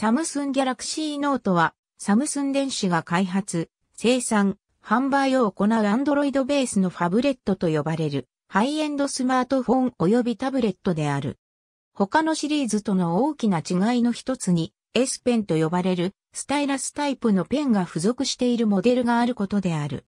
サムスンギャラクシーノートは、サムスン電子が開発、生産、販売を行うアンドロイドベースのファブレットと呼ばれる、ハイエンドスマートフォン及びタブレットである。他のシリーズとの大きな違いの一つに、S ペンと呼ばれるスタイラスタイプのペンが付属しているモデルがあることである。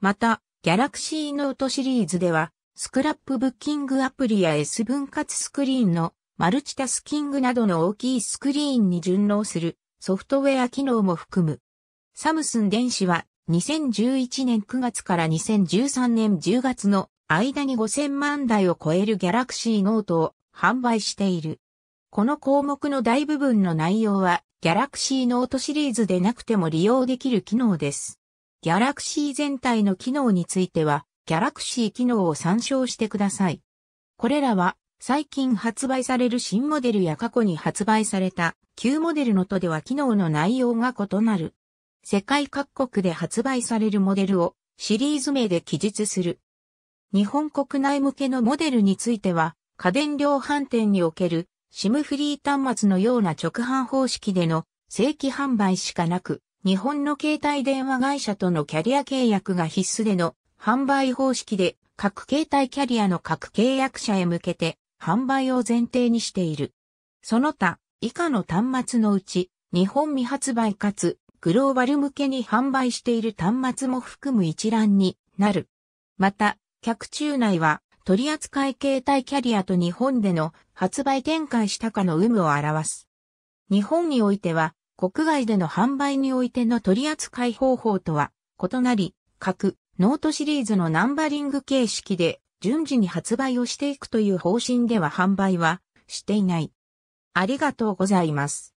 また、ギャラクシーノートシリーズでは、スクラップブッキングアプリや S 分割スクリーンのマルチタスキングなどの大きいスクリーンに順応するソフトウェア機能も含む。サムスン電子は2011年9月から2013年10月の間に5000万台を超えるギャラクシーノートを販売している。この項目の大部分の内容はギャラクシーノートシリーズでなくても利用できる機能です。ギャラクシー全体の機能についてはギャラクシー機能を参照してください。これらは最近発売される新モデルや過去に発売された旧モデルのとでは機能の内容が異なる。世界各国で発売されるモデルをシリーズ名で記述する。日本国内向けのモデルについては家電量販店における SIM フリー端末のような直販方式での正規販売しかなく、日本の携帯電話会社とのキャリア契約が必須での販売方式で各携帯キャリアの各契約者へ向けて販売を前提にしている。その他、以下の端末のうち、日本未発売かつ、グローバル向けに販売している端末も含む一覧になる。また、客中内は、取扱携帯キャリアと日本での発売展開したかの有無を表す。日本においては、国外での販売においての取扱方法とは異なり、各ノートシリーズのナンバリング形式で順次に発売をしていくという方針では販売はしていない。ありがとうございます。